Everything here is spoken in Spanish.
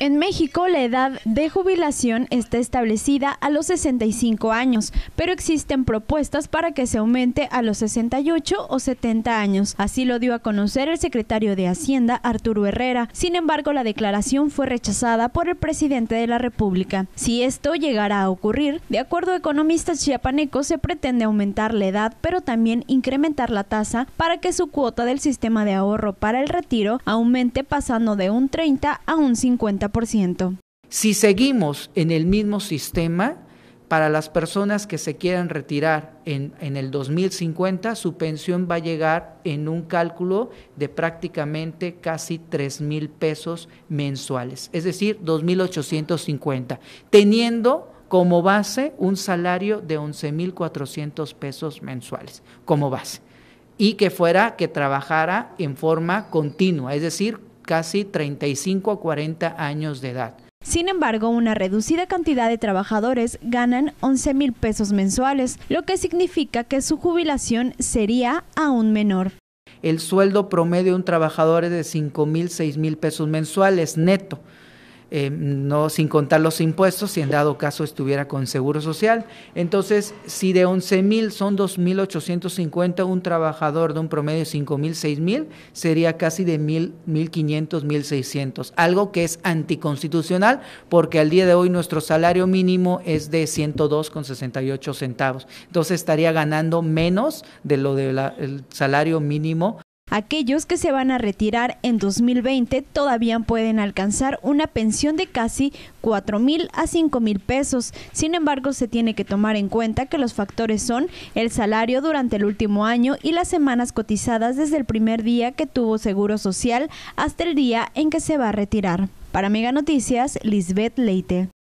En México la edad de jubilación está establecida a los 65 años, pero existen propuestas para que se aumente a los 68 o 70 años. Así lo dio a conocer el secretario de Hacienda, Arturo Herrera. Sin embargo, la declaración fue rechazada por el presidente de la República. Si esto llegara a ocurrir, de acuerdo a economistas chiapanecos, se pretende aumentar la edad, pero también incrementar la tasa para que su cuota del sistema de ahorro para el retiro aumente pasando de un 30 a un 50 si seguimos en el mismo sistema, para las personas que se quieran retirar en, en, el 2050, su pensión va a llegar en un cálculo de prácticamente casi 3 mil pesos mensuales, es decir, 2.850, teniendo como base un salario de 11.400 pesos mensuales, como base, y que fuera que trabajara en forma continua, es decir, casi 35 a 40 años de edad. Sin embargo, una reducida cantidad de trabajadores ganan 11 mil pesos mensuales, lo que significa que su jubilación sería aún menor. El sueldo promedio de un trabajador es de 5 mil, 6 mil pesos mensuales neto. Eh, no sin contar los impuestos, si en dado caso estuviera con seguro social. Entonces, si de 11 mil son 2.850, un trabajador de un promedio de 5 mil, 6 mil, sería casi de 1.500, 1.600, algo que es anticonstitucional porque al día de hoy nuestro salario mínimo es de 102,68 centavos. Entonces, estaría ganando menos de lo del salario mínimo Aquellos que se van a retirar en 2020 todavía pueden alcanzar una pensión de casi 4 mil a 5 mil pesos. Sin embargo, se tiene que tomar en cuenta que los factores son el salario durante el último año y las semanas cotizadas desde el primer día que tuvo seguro social hasta el día en que se va a retirar. Para Mega Noticias, Lisbeth Leite.